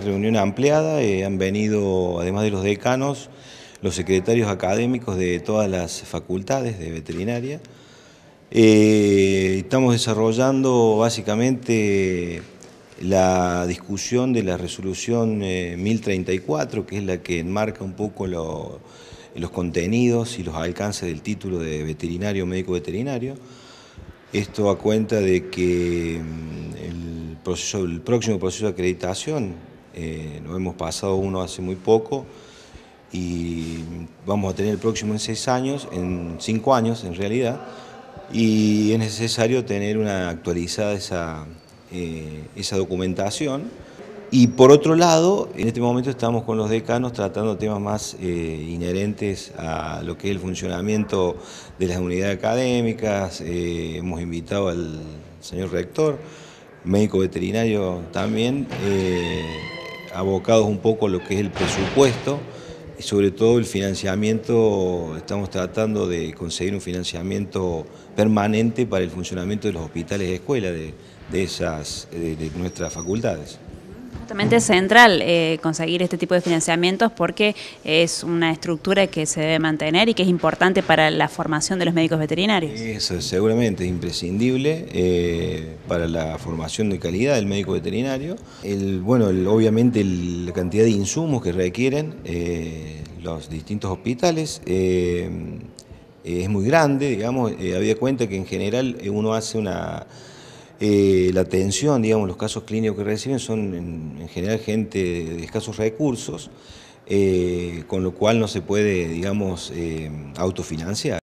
reunión ampliada, eh, han venido, además de los decanos, los secretarios académicos de todas las facultades de veterinaria. Eh, estamos desarrollando básicamente la discusión de la resolución 1034, eh, que es la que enmarca un poco los contenidos y los alcances del título de veterinario médico veterinario. Esto a cuenta de que mm, el, proceso, el próximo proceso de acreditación eh, nos hemos pasado uno hace muy poco y vamos a tener el próximo en seis años, en cinco años en realidad, y es necesario tener una actualizada esa, eh, esa documentación. Y por otro lado, en este momento estamos con los decanos tratando temas más eh, inherentes a lo que es el funcionamiento de las unidades académicas. hemos invitado al señor rector, médico veterinario también abocados un poco a lo que es el presupuesto y sobre todo el financiamiento, estamos tratando de conseguir un financiamiento permanente para el funcionamiento de los hospitales y de, de, esas, de nuestras facultades. Justamente central eh, conseguir este tipo de financiamientos porque es una estructura que se debe mantener y que es importante para la formación de los médicos veterinarios. Eso seguramente es imprescindible eh, para la formación de calidad del médico veterinario. El, bueno, obviamente la cantidad de insumos que requieren eh, los distintos hospitales es muy grande, digamos, había cuenta que en general uno hace una eh, la atención, digamos, los casos clínicos que reciben son en, general gente de escasos recursos, eh, con lo cual no se puede, digamos, eh, autofinanciar.